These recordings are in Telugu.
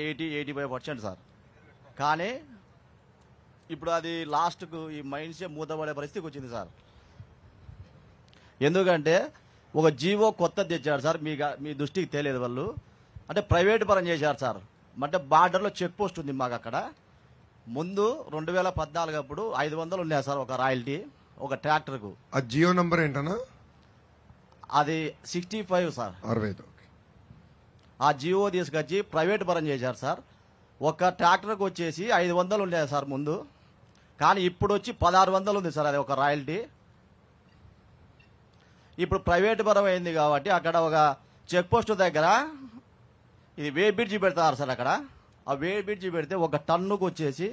eighty eighty five percent sir కానీ ఇప్పుడు అది లాస్ట్కు ఈ మైండ్సే మూతపడే పరిస్థితికి వచ్చింది సార్ ఎందుకంటే ఒక జీవో కొత్త తెచ్చాడు సార్ మీ మీ దృష్టికి తెలియదు వాళ్ళు అంటే ప్రైవేట్ పరం చేశారు సార్ అంటే బార్డర్లో చెక్ పోస్ట్ ఉంది మాకు అక్కడ ముందు రెండు వేల పద్నాలుగు అప్పుడు ఐదు వందలు ఉన్నాయి సార్ ఒక రాయల్టీ ఒక ట్రాక్టర్కు ఆ జియో నంబర్ ఏంటన్నా అది సిక్స్టీ ఫైవ్ సార్ అరవై ఐదు ఆ జీవో తీసుకొచ్చి ప్రైవేట్ పరం చేశారు సార్ ఒక ట్రాక్టర్కి వచ్చేసి ఐదు వందలు ఉండేది సార్ ముందు కానీ ఇప్పుడు వచ్చి పదహారు వందలు ఉంది సార్ అది ఒక రాయల్టీ ఇప్పుడు ప్రైవేట్ పరం అయింది కాబట్టి అక్కడ ఒక చెక్ పోస్ట్ దగ్గర ఇది వే బ్రిడ్జి పెడతారు సార్ అక్కడ ఆ వే బ్రిడ్జి పెడితే ఒక టన్నుకు వచ్చేసి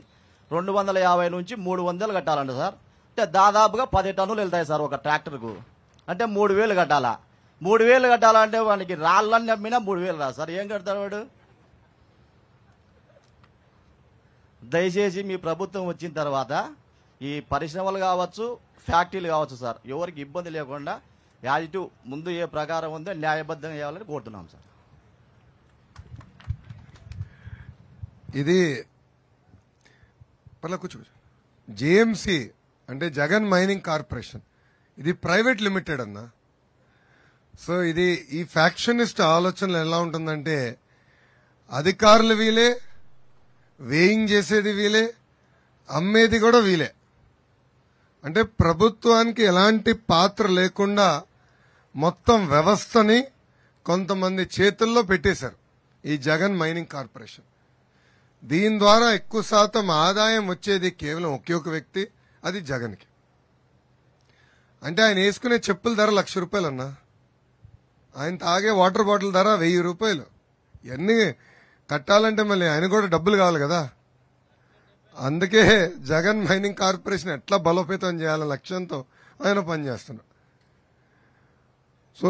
రెండు వందల యాభై నుంచి మూడు వందలు కట్టాలంట సార్ అంటే దాదాపుగా పది టన్నులు వెళ్తాయి సార్ ఒక ట్రాక్టర్కు అంటే మూడు వేలు కట్టాలా మూడు వేలు కట్టాలంటే వానికి రాళ్ళని నమ్మినా మూడు వేలు రా సార్ ఏం కడతాడు వాడు దయచేసి మీ ప్రభుత్వం వచ్చిన తర్వాత ఈ పరిశ్రమలు కావచ్చు ఫ్యాక్టరీలు కావచ్చు సార్ ఎవరికి ఇబ్బంది లేకుండా యాజిటివ్ ముందు ఏ ప్రకారం ఉందో న్యాయబద్ధంగా చేయాలని కోరుతున్నాం సార్ ఇది జేఎంసీ అంటే జగన్ మైనింగ్ కార్పొరేషన్ ఇది ప్రైవేట్ లిమిటెడ్ అన్నా సో ఇది ఈ ఫ్యాక్షనిస్ట్ ఆలోచనలు ఎలా ఉంటుందంటే అధికారులు వీలే వేయింగ్ చేసేది వీలే అమ్మేది కూడా వీలే అంటే ప్రభుత్వానికి ఎలాంటి పాత్ర లేకుండా మొత్తం వ్యవస్థని కొంతమంది చేతుల్లో పెట్టేశారు ఈ జగన్ మైనింగ్ కార్పొరేషన్ దీని ద్వారా ఎక్కువ శాతం ఆదాయం వచ్చేది కేవలం ఒకే ఒక వ్యక్తి అది జగన్కి అంటే ఆయన వేసుకునే చెప్పుల ధర లక్ష రూపాయలన్నా ఆయన తాగే వాటర్ బాటిల్ ధర వెయ్యి రూపాయలు ఇవన్నీ కట్టాలంటే మళ్ళీ ఆయన కూడా డబ్బులు కావాలి కదా అందుకే జగన్ మైనింగ్ కార్పొరేషన్ ఎట్లా బలోపేతం చేయాలనే లక్ష్యంతో ఆయన పనిచేస్తున్నారు సో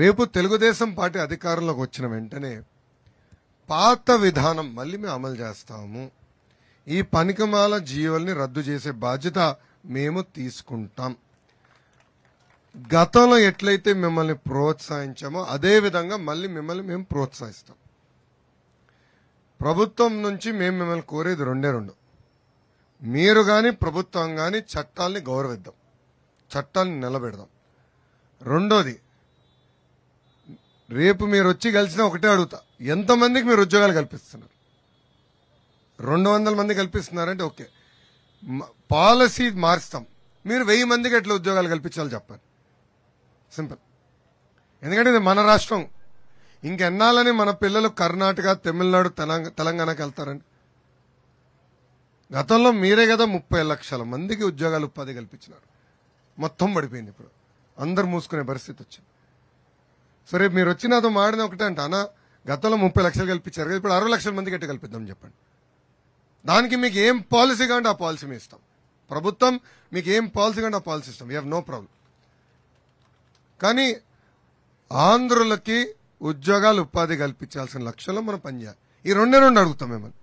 రేపు తెలుగుదేశం పార్టీ అధికారంలోకి వచ్చిన వెంటనే పాత విధానం మళ్ళీ మేము అమలు చేస్తాము ఈ పనికిమాల జీవుల్ని రద్దు చేసే బాధ్యత మేము తీసుకుంటాం గతంలో ఎట్లయితే మిమ్మల్ని ప్రోత్సహించామో అదే విధంగా మళ్ళీ మిమ్మల్ని మేము ప్రోత్సహిస్తాం ప్రభుత్వం నుంచి మేము మిమ్మల్ని కోరేది రెండే రెండు మీరు కానీ ప్రభుత్వం కానీ చట్టాలని గౌరవిద్దాం చట్టాన్ని నిలబెడదాం రెండోది రేపు మీరు వచ్చి కలిసినా ఒకటే అడుగుతా ఎంతమందికి మీరు ఉద్యోగాలు కల్పిస్తున్నారు రెండు వందల మంది కల్పిస్తున్నారంటే ఓకే పాలసీ మారుస్తాం మీరు వెయ్యి మందికి ఎట్లా ఉద్యోగాలు కల్పించాలో చెప్పాలి సింపుల్ ఎందుకంటే ఇది మన రాష్ట్రం ఇంకెన్నాళ్ళని మన పిల్లలు కర్ణాటక తమిళనాడు తెలంగాణకు వెళ్తారండి గతంలో మీరే కదా ముప్పై లక్షల మందికి ఉద్యోగాలు ఉపాధి కల్పించినారు మొత్తం పడిపోయింది ఇప్పుడు అందరు మూసుకునే పరిస్థితి వచ్చింది సరే రేపు మీరు వచ్చిన అదో మాడిన ఒకటే అంటే అన్న గతంలో ముప్పై లక్షలు కల్పించారు ఇప్పుడు అరవై లక్షల మందికి ఎట్టు కల్పిద్దాం చెప్పండి దానికి మీకు ఏం పాలసీ కావాలంటే ఆ పాలసీ మీ ఇస్తాం ప్రభుత్వం మీకు ఏం పాలసీ కావాలంటే ఆ పాలసీ ఇస్తాం వీ హ్యావ్ నో ప్రాబ్లం కానీ ఆంధ్రులకి ఉద్యోగాలు ఉపాధి కల్పించాల్సిన లక్ష్యంలో మనం పనిచేయాలి ఈ రెండే రెండు అడుగుతాం మిమ్మల్ని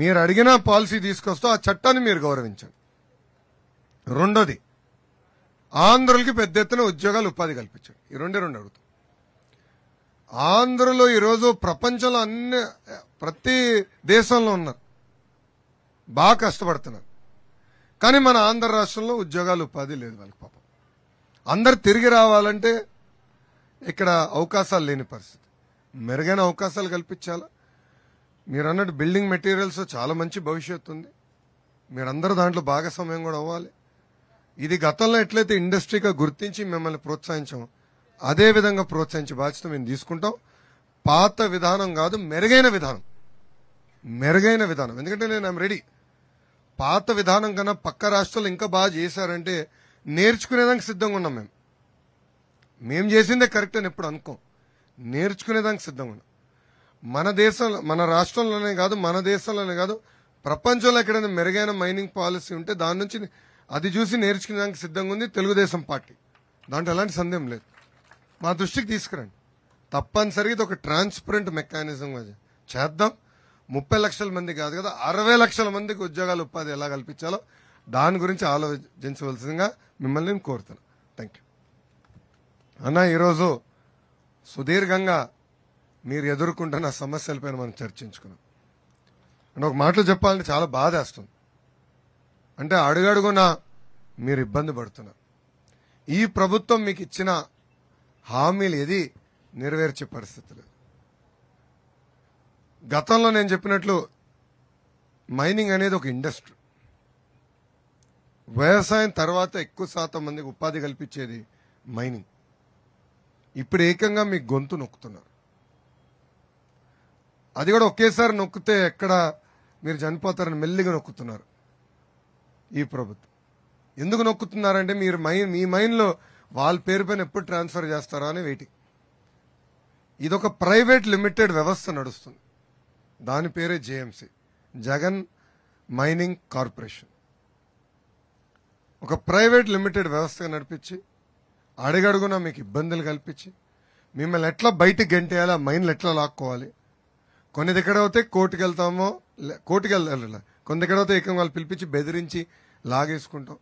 మీరు అడిగిన పాలసీ తీసుకొస్తూ ఆ చట్టాన్ని మీరు గౌరవించండి రెండోది ఆంధ్రులకి పెద్ద ఎత్తున ఉద్యోగాలు ఉపాధి కల్పించండి ఈ రెండే రెండు అడుగుతాం ఆంధ్రులు ఈరోజు ప్రపంచంలో అన్ని ప్రతి దేశంలో ఉన్నారు బాగా కష్టపడుతున్నారు కానీ మన ఆంధ్ర రాష్ట్రంలో ఉద్యోగాలు ఉపాధి లేదు వాళ్ళకి పాపం అందరు తిరిగి రావాలంటే ఇక్కడ అవకాశాలు లేని పరిస్థితి మెరుగైన అవకాశాలు కల్పించాలా మీరు అన్నట్టు బిల్డింగ్ మెటీరియల్స్ చాలా మంచి భవిష్యత్తు ఉంది మీరందరూ దాంట్లో భాగస్వామ్యం కూడా అవ్వాలి ఇది గతంలో ఎట్లయితే ఇండస్ట్రీగా గుర్తించి మిమ్మల్ని ప్రోత్సహించాము అదే విధంగా ప్రోత్సహించే బాధ్యత మేము తీసుకుంటాం పాత విధానం కాదు మెరుగైన విధానం మెరుగైన విధానం ఎందుకంటే నేను రెడీ పాత విధానం కన్నా పక్క రాష్ట్రాలు ఇంకా బాగా చేశారంటే నేర్చుకునేదానికి సిద్ధంగా ఉన్నాం మేము మేము చేసిందే కరెక్ట్ అని ఎప్పుడు అనుకోం నేర్చుకునేదానికి సిద్ధంగా ఉన్నాం మన దేశంలో మన రాష్ట్రంలోనే కాదు మన దేశంలోనే కాదు ప్రపంచంలో ఎక్కడైనా మెరుగైన మైనింగ్ పాలసీ ఉంటే దాని నుంచి అది చూసి నేర్చుకునేదానికి సిద్ధంగా ఉంది తెలుగుదేశం పార్టీ దాంట్లో ఎలాంటి సందేహం లేదు మా దృష్టికి తీసుకురండి తప్పనిసరిగా ఇది ఒక ట్రాన్స్పరెంట్ మెకానిజం చేద్దాం ముప్పై లక్షల మంది కాదు కదా అరవై లక్షల మందికి ఉద్యోగాలు ఉపాధి ఎలా కల్పించాలో దాని గురించి ఆలోచించవలసిందిగా మిమ్మల్ని నేను కోరుతున్నాను థ్యాంక్ యూ అన్న ఈరోజు సుదీర్ఘంగా మీరు ఎదుర్కొంటున్న సమస్యలపైన మనం చర్చించుకున్నాం అంటే ఒక మాటలు చెప్పాలంటే చాలా బాధ వేస్తుంది అంటే అడుగడుగున మీరు ఇబ్బంది పడుతున్నారు ఈ ప్రభుత్వం మీకు ఇచ్చిన హామీలు ఏది నెరవేర్చే పరిస్థితులు గతంలో నేను చెప్పినట్లు మైనింగ్ అనేది ఒక ఇండస్ట్రీ వ్యవసాయం తర్వాత ఎక్కువ శాతం మందికి ఉపాధి కల్పించేది మైనింగ్ ఇప్పుడు ఏకంగా మీ గొంతు నొక్కుతున్నారు అది కూడా ఒకేసారి నొక్కితే ఎక్కడ మీరు చనిపోతారని మెల్లిగా నొక్కుతున్నారు ఈ ప్రభుత్వం ఎందుకు నొక్కుతున్నారంటే మీరు మైన్ మీ మైన్లో వాళ్ళ పేరు పైన ఎప్పుడు ట్రాన్స్ఫర్ చేస్తారా అని వెయిటింగ్ ఇదొక ప్రైవేట్ లిమిటెడ్ వ్యవస్థ నడుస్తుంది దాని పేరే జేఎంసీ జగన్ మైనింగ్ కార్పొరేషన్ ఒక ప్రైవేట్ లిమిటెడ్ వ్యవస్థగా నడిపించి అడుగడుగున మీకు ఇబ్బందులు కల్పించి మిమ్మల్ని ఎట్లా బయటకు గంటేయాలి ఆ మైండ్లు ఎట్లా లాక్కోవాలి కొన్ని దగ్గర అయితే కోర్టుకు వెళ్తామో కోర్టుకు వెళ్ళాలి కొన్ని దగ్గర అయితే ఏకంగా వాళ్ళు పిలిపించి బెదిరించి లాగేసుకుంటాం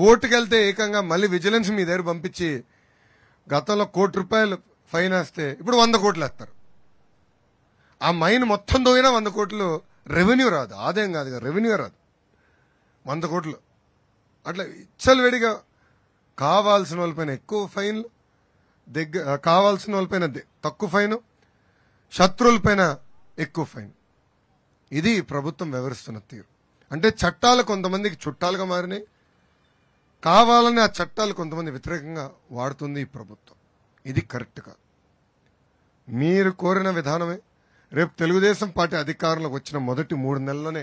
కోర్టుకు వెళ్తే ఏకంగా మళ్ళీ విజిలెన్స్ మీ దగ్గర పంపించి గతంలో కోటి రూపాయలు ఫైన్ వేస్తే ఇప్పుడు వంద కోట్లు వేస్తారు ఆ మైన్ మొత్తం దోయినా వంద కోట్లు రెవెన్యూ రాదు ఆదాయం కాదు రెవెన్యూ రాదు వంద కోట్లు అట్లా ఇచ్చలు ఇచ్చలవిడిగా కావాల్సిన వాళ్ళపైన ఎక్కువ ఫైన్లు దగ్గర కావాల్సిన వాళ్ళపైన తక్కువ ఫైను శత్రువులపైన ఎక్కువ ఫైన్ ఇది ప్రభుత్వం వివరిస్తున్న తీరు అంటే చట్టాలు కొంతమందికి చుట్టాలుగా మారినాయి కావాలని ఆ చట్టాలు కొంతమంది వ్యతిరేకంగా వాడుతుంది ఈ ప్రభుత్వం ఇది కరెక్ట్ కాదు మీరు కోరిన విధానమే రేపు తెలుగుదేశం పార్టీ అధికారంలోకి వచ్చిన మొదటి మూడు నెలల్లోనే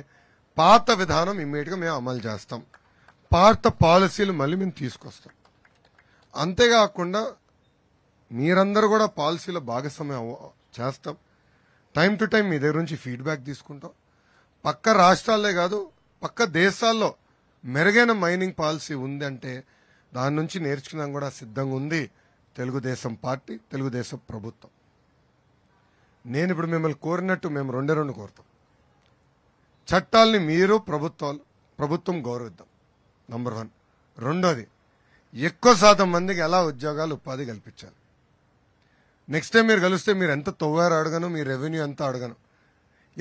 పాత విధానం ఇమ్మీడియట్గా మేము అమలు చేస్తాం పాత పాలసీలు మళ్ళీ మేము తీసుకొస్తాం అంతేకాకుండా మీరందరూ కూడా పాలసీల భాగస్వామ్యం చేస్తాం టైం టు టైం మీ దగ్గర నుంచి ఫీడ్బ్యాక్ తీసుకుంటాం పక్క రాష్ట్రాలే కాదు పక్క దేశాల్లో మెరుగైన మైనింగ్ పాలసీ ఉంది అంటే దాని నుంచి నేర్చుకున్నాం కూడా సిద్ధంగా ఉంది తెలుగుదేశం పార్టీ తెలుగుదేశం ప్రభుత్వం నేను ఇప్పుడు మిమ్మల్ని కోరినట్టు మేము రెండే రెండు కోరుతాం చట్టాలని మీరు ప్రభుత్వాలు ప్రభుత్వం గౌరవిద్దాం నంబర్ వన్ రెండోది ఎక్కువ శాతం మందికి ఎలా ఉద్యోగాలు ఉపాధి కల్పించాలి నెక్స్ట్ టైం మీరు కలిస్తే మీరు ఎంత తొవ్వారు అడగను మీ రెవెన్యూ ఎంత అడగను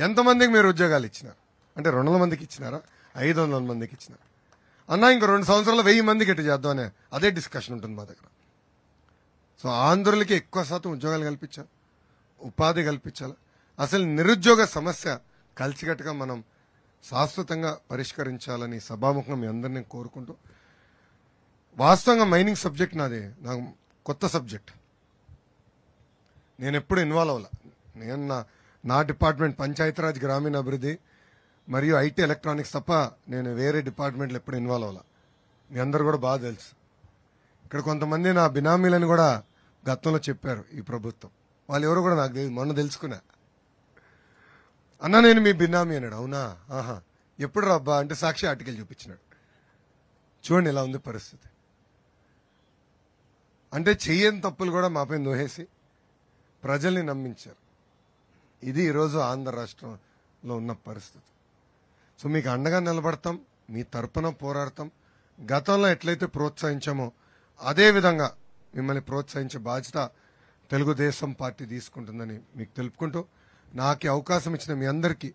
ఎంతమందికి మీరు ఉద్యోగాలు ఇచ్చినారు అంటే రెండు మందికి ఇచ్చినారా ఐదు వందల మందికి ఇచ్చినారు అన్నా ఇంక రెండు సంవత్సరాలు వెయ్యి మందికి ఎటు చేద్దామనే అదే డిస్కషన్ ఉంటుంది మా దగ్గర సో ఆంధ్రులకి ఎక్కువ శాతం ఉద్యోగాలు కల్పించాలి ఉపాధి కల్పించాలి అసలు నిరుద్యోగ సమస్య కలిసికట్టుగా మనం శాశ్వతంగా పరిష్కరించాలని సభాముఖం మీ అందరినీ కోరుకుంటూ వాస్తవంగా మైనింగ్ సబ్జెక్ట్ నాదే నాకు కొత్త సబ్జెక్ట్ నేను ఎప్పుడు ఇన్వాల్వ్ అవ్వాల నేను నా నా డిపార్ట్మెంట్ పంచాయతీరాజ్ గ్రామీణాభివృద్ధి మరియు ఐటీ ఎలక్ట్రానిక్స్ తప్ప నేను వేరే డిపార్ట్మెంట్లు ఎప్పుడు ఇన్వాల్వ్ అవ్వాల మీ అందరు కూడా బాగా తెలుసు ఇక్కడ కొంతమంది నా బినామీలను కూడా గతంలో చెప్పారు ఈ ప్రభుత్వం వాళ్ళు ఎవరు కూడా నాకు మొన్న తెలుసుకున్నా అన్న నేను మీ బిన్నామి అన్నాడు అవునా ఆహా ఎప్పుడు రబ్బా అంటే సాక్షి ఆర్టికల్ చూపించినాడు చూడండి ఇలా ఉంది పరిస్థితి అంటే చెయ్యని తప్పులు కూడా మాపై నోహేసి ప్రజల్ని నమ్మించారు ఇది ఈరోజు ఆంధ్ర రాష్ట్రంలో ఉన్న పరిస్థితి సో మీకు అండగా నిలబడతాం మీ తరపున పోరాడతాం గతంలో ఎట్లయితే ప్రోత్సహించామో అదేవిధంగా మిమ్మల్ని ప్రోత్సహించే బాధ్యత తెలుగుదేశం పార్టీ తీసుకుంటుందని మీకు తెలుపుకుంటూ నాకు అవకాశం ఇచ్చిన మీ అందరికీ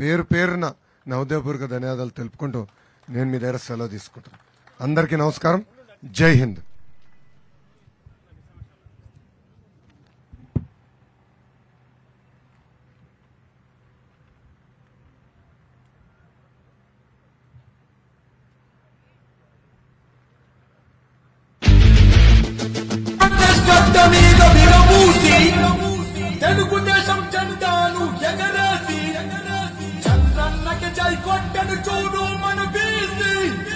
పేరు పేరున నా ధన్యవాదాలు తెలుపుకుంటూ నేను మీ దగ్గర సెలవు తీసుకుంటాను అందరికీ నమస్కారం జై హింద్ తెలుగు జెండాను ఎగరేసి చంద్రన్నకి జై కొట్టను చూడు మన బీసీ